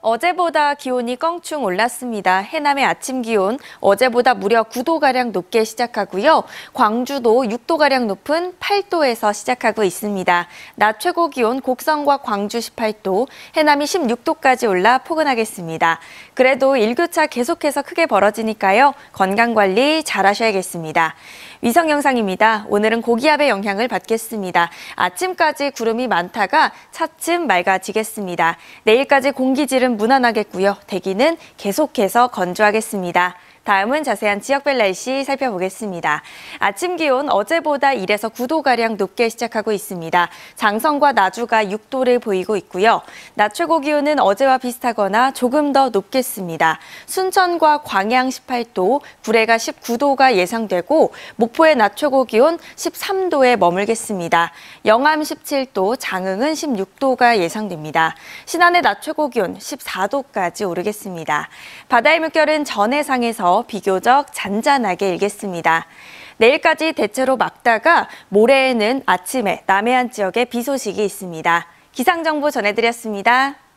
어제보다 기온이 껑충 올랐습니다. 해남의 아침 기온 어제보다 무려 9도가량 높게 시작하고요. 광주도 6도가량 높은 8도에서 시작하고 있습니다. 낮 최고 기온 곡성과 광주 18도, 해남이 16도까지 올라 포근하겠습니다. 그래도 일교차 계속해서 크게 벌어지니까요. 건강관리 잘하셔야겠습니다. 위성 영상입니다. 오늘은 고기압의 영향을 받겠습니다. 아침까지 구름이 많다가 차츰 맑아지겠습니다. 내일까지 공기질은 무난하겠고요. 대기는 계속해서 건조하겠습니다. 다음은 자세한 지역별 날씨 살펴보겠습니다. 아침 기온 어제보다 1에서 9도가량 높게 시작하고 있습니다. 장성과 나주가 6도를 보이고 있고요. 낮 최고 기온은 어제와 비슷하거나 조금 더 높겠습니다. 순천과 광양 18도, 구례가 19도가 예상되고 목포의 낮 최고 기온 13도에 머물겠습니다. 영암 17도, 장흥은 16도가 예상됩니다. 신안의 낮 최고 기온 14도까지 오르겠습니다. 바다의 물결은 전해상에서 비교적 잔잔하게 일겠습니다. 내일까지 대체로 막다가 모레에는 아침에 남해안 지역에 비 소식이 있습니다. 기상정보 전해드렸습니다.